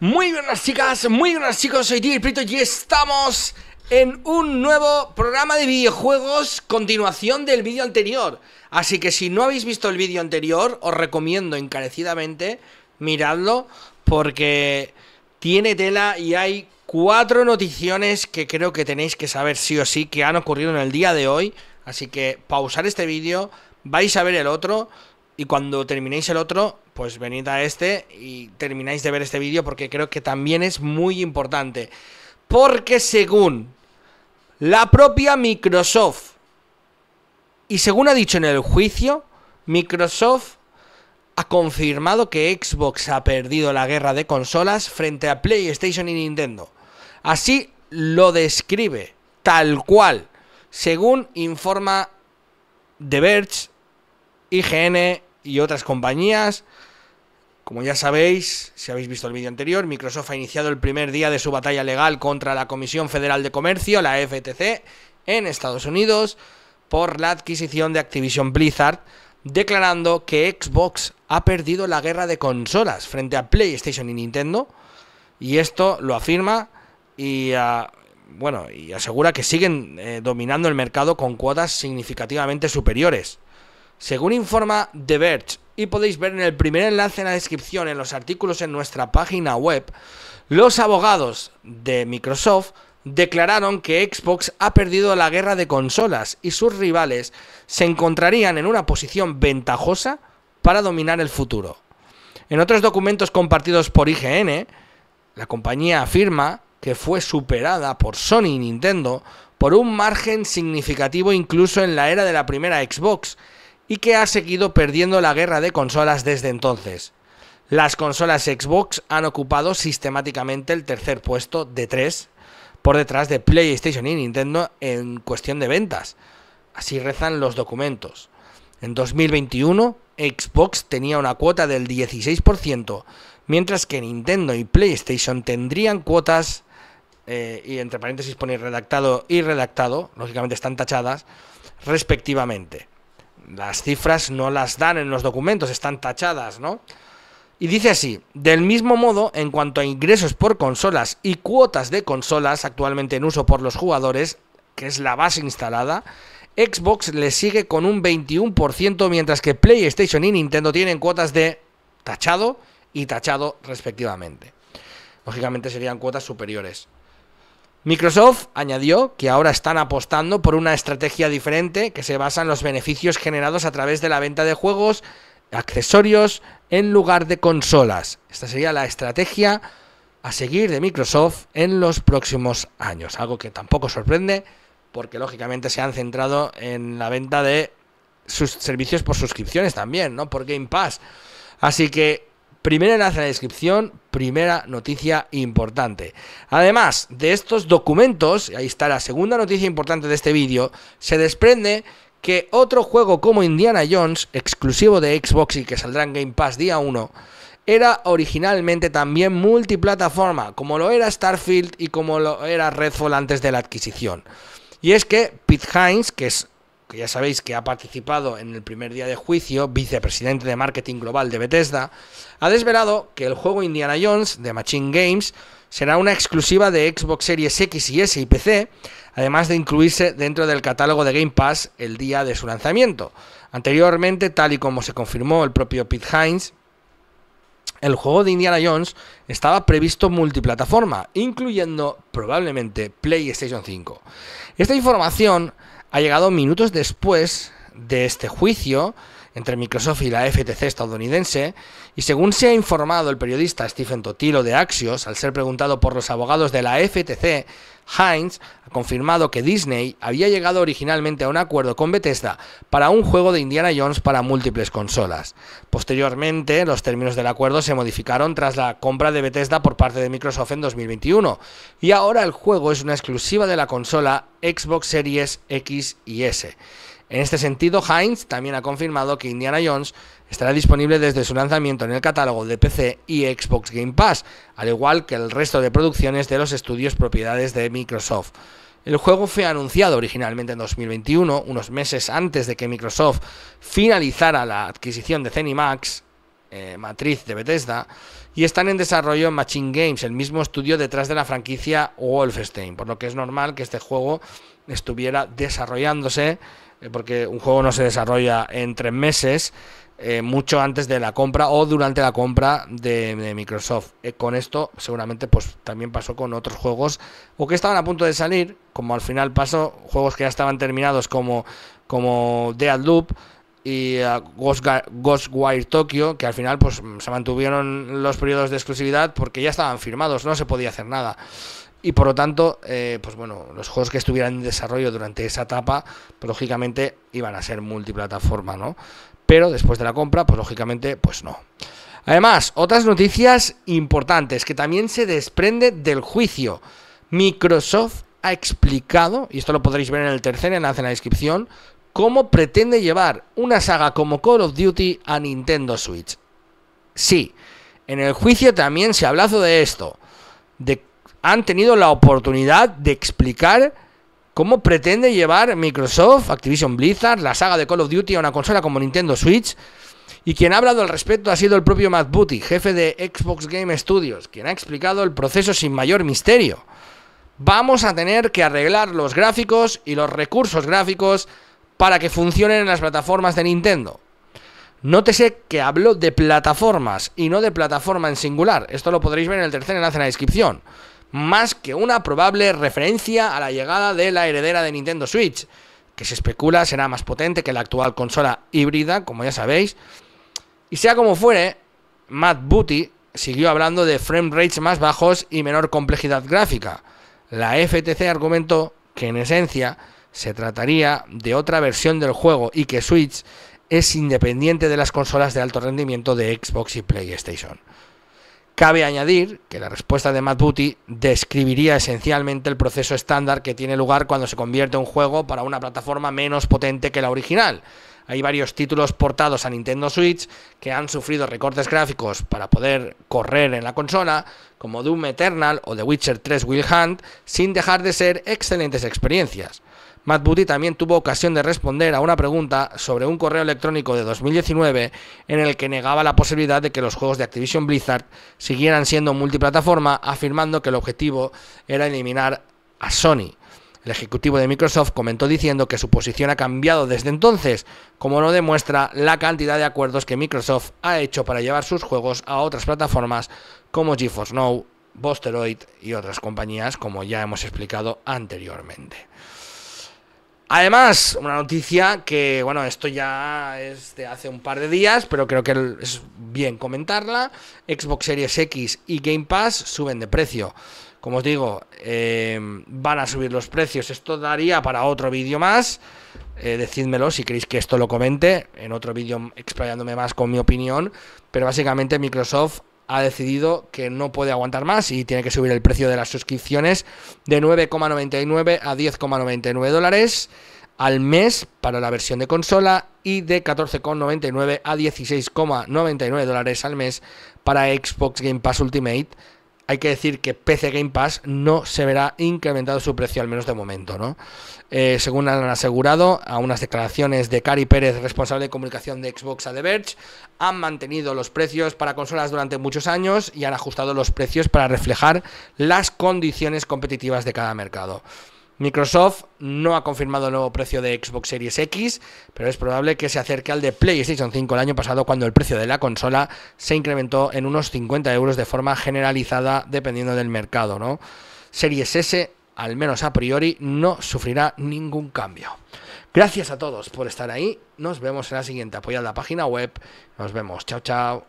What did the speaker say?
Muy buenas chicas, muy buenas chicos, soy Tío Prito y estamos en un nuevo programa de videojuegos, continuación del vídeo anterior. Así que si no habéis visto el vídeo anterior, os recomiendo encarecidamente miradlo porque tiene tela y hay cuatro noticiones que creo que tenéis que saber sí o sí que han ocurrido en el día de hoy. Así que pausar este vídeo, vais a ver el otro y cuando terminéis el otro pues venid a este y termináis de ver este vídeo porque creo que también es muy importante. Porque según la propia Microsoft y según ha dicho en el juicio, Microsoft ha confirmado que Xbox ha perdido la guerra de consolas frente a PlayStation y Nintendo. Así lo describe, tal cual, según informa The Verge, IGN y otras compañías. Como ya sabéis, si habéis visto el vídeo anterior, Microsoft ha iniciado el primer día de su batalla legal contra la Comisión Federal de Comercio, la FTC, en Estados Unidos por la adquisición de Activision Blizzard, declarando que Xbox ha perdido la guerra de consolas frente a PlayStation y Nintendo. Y esto lo afirma y, ah, bueno, y asegura que siguen eh, dominando el mercado con cuotas significativamente superiores. Según informa The Verge, y podéis ver en el primer enlace en la descripción, en los artículos en nuestra página web, los abogados de Microsoft declararon que Xbox ha perdido la guerra de consolas y sus rivales se encontrarían en una posición ventajosa para dominar el futuro. En otros documentos compartidos por IGN, la compañía afirma que fue superada por Sony y Nintendo por un margen significativo incluso en la era de la primera Xbox, y que ha seguido perdiendo la guerra de consolas desde entonces. Las consolas Xbox han ocupado sistemáticamente el tercer puesto de tres por detrás de PlayStation y Nintendo en cuestión de ventas. Así rezan los documentos. En 2021, Xbox tenía una cuota del 16%, mientras que Nintendo y PlayStation tendrían cuotas, eh, y entre paréntesis pone redactado y redactado, lógicamente están tachadas, respectivamente las cifras no las dan en los documentos, están tachadas, ¿no? Y dice así, del mismo modo, en cuanto a ingresos por consolas y cuotas de consolas actualmente en uso por los jugadores, que es la base instalada, Xbox le sigue con un 21%, mientras que PlayStation y Nintendo tienen cuotas de tachado y tachado respectivamente. Lógicamente serían cuotas superiores. Microsoft añadió que ahora están apostando por una estrategia diferente que se basa en los beneficios generados a través de la venta de juegos, accesorios, en lugar de consolas. Esta sería la estrategia a seguir de Microsoft en los próximos años. Algo que tampoco sorprende porque lógicamente se han centrado en la venta de sus servicios por suscripciones también, ¿no? Por Game Pass. Así que Primera en la descripción, primera noticia importante. Además de estos documentos, y ahí está la segunda noticia importante de este vídeo, se desprende que otro juego como Indiana Jones, exclusivo de Xbox y que saldrá en Game Pass día 1, era originalmente también multiplataforma, como lo era Starfield y como lo era Redfall antes de la adquisición. Y es que Pete Hines, que es que ya sabéis que ha participado en el primer día de juicio, vicepresidente de marketing global de Bethesda, ha desvelado que el juego Indiana Jones de Machine Games será una exclusiva de Xbox Series X y S y PC, además de incluirse dentro del catálogo de Game Pass el día de su lanzamiento. Anteriormente, tal y como se confirmó el propio Pete Hines, el juego de Indiana Jones estaba previsto multiplataforma, incluyendo probablemente PlayStation 5. Esta información ha llegado minutos después de este juicio entre Microsoft y la FTC estadounidense, y según se ha informado el periodista Stephen Totilo de Axios, al ser preguntado por los abogados de la FTC, Hines ha confirmado que Disney había llegado originalmente a un acuerdo con Bethesda para un juego de Indiana Jones para múltiples consolas. Posteriormente, los términos del acuerdo se modificaron tras la compra de Bethesda por parte de Microsoft en 2021, y ahora el juego es una exclusiva de la consola Xbox Series X y S. En este sentido, Heinz también ha confirmado que Indiana Jones estará disponible desde su lanzamiento en el catálogo de PC y Xbox Game Pass, al igual que el resto de producciones de los estudios propiedades de Microsoft. El juego fue anunciado originalmente en 2021, unos meses antes de que Microsoft finalizara la adquisición de Zenimax, eh, matriz de Bethesda, y están en desarrollo en Machine Games, el mismo estudio detrás de la franquicia Wolfenstein, por lo que es normal que este juego estuviera desarrollándose eh, porque un juego no se desarrolla en tres meses, eh, mucho antes de la compra o durante la compra de, Microsoft. Eh, con esto seguramente pues también pasó con otros juegos o que estaban a punto de salir, como al final pasó, juegos que ya estaban terminados como, como Deadloop, y eh, a Ghostwire Tokyo, que al final pues, se mantuvieron los periodos de exclusividad porque ya estaban firmados, no se podía hacer nada. Y por lo tanto, eh, pues bueno, los juegos que estuvieran en desarrollo durante esa etapa, pues, lógicamente iban a ser multiplataforma, ¿no? Pero después de la compra, pues lógicamente, pues no. Además, otras noticias importantes que también se desprende del juicio. Microsoft ha explicado, y esto lo podréis ver en el tercer enlace en la descripción, cómo pretende llevar una saga como Call of Duty a Nintendo Switch. Sí, en el juicio también se hablado de esto, de han tenido la oportunidad de explicar cómo pretende llevar Microsoft, Activision Blizzard, la saga de Call of Duty a una consola como Nintendo Switch. Y quien ha hablado al respecto ha sido el propio Matt Booty, jefe de Xbox Game Studios, quien ha explicado el proceso sin mayor misterio. Vamos a tener que arreglar los gráficos y los recursos gráficos para que funcionen en las plataformas de Nintendo. Nótese que hablo de plataformas y no de plataforma en singular. Esto lo podréis ver en el tercer enlace en la descripción. Más que una probable referencia a la llegada de la heredera de Nintendo Switch, que se especula será más potente que la actual consola híbrida, como ya sabéis. Y sea como fuere, Matt Booty siguió hablando de frame rates más bajos y menor complejidad gráfica. La FTC argumentó que en esencia se trataría de otra versión del juego y que Switch es independiente de las consolas de alto rendimiento de Xbox y PlayStation. Cabe añadir que la respuesta de Matt Booty describiría esencialmente el proceso estándar que tiene lugar cuando se convierte un juego para una plataforma menos potente que la original. Hay varios títulos portados a Nintendo Switch que han sufrido recortes gráficos para poder correr en la consola, como Doom Eternal o The Witcher 3 Will Hunt, sin dejar de ser excelentes experiencias. Matt Booty también tuvo ocasión de responder a una pregunta sobre un correo electrónico de 2019 en el que negaba la posibilidad de que los juegos de Activision Blizzard siguieran siendo multiplataforma, afirmando que el objetivo era eliminar a Sony. El ejecutivo de Microsoft comentó diciendo que su posición ha cambiado desde entonces, como lo demuestra la cantidad de acuerdos que Microsoft ha hecho para llevar sus juegos a otras plataformas como GeForce Now, Bosteroid y otras compañías, como ya hemos explicado anteriormente. Además, una noticia que, bueno, esto ya es de hace un par de días, pero creo que es bien comentarla. Xbox Series X y Game Pass suben de precio. Como os digo, eh, van a subir los precios. Esto daría para otro vídeo más. Eh, decídmelo si queréis que esto lo comente en otro vídeo explayándome más con mi opinión. Pero básicamente Microsoft ha decidido que no puede aguantar más y tiene que subir el precio de las suscripciones de 9,99 a 10,99 dólares al mes para la versión de consola y de 14,99 a 16,99 dólares al mes para Xbox Game Pass Ultimate hay que decir que PC Game Pass no se verá incrementado su precio, al menos de momento, eh, según han asegurado, a unas declaraciones de Cari Pérez, responsable de comunicación de Xbox a The Verge, han mantenido los precios para consolas durante muchos años y han ajustado los precios para reflejar las condiciones competitivas de cada mercado. Microsoft no ha confirmado el nuevo precio de Xbox Series X, pero es probable que se acerque al de PlayStation 5 el año pasado cuando el precio de la consola se incrementó en unos 50 euros de forma generalizada dependiendo del mercado. ¿no? Series S, al menos a priori, no sufrirá ningún cambio. Gracias a todos por estar ahí. Nos vemos en la siguiente. Apoyad la página web. Nos vemos. Chao, chao.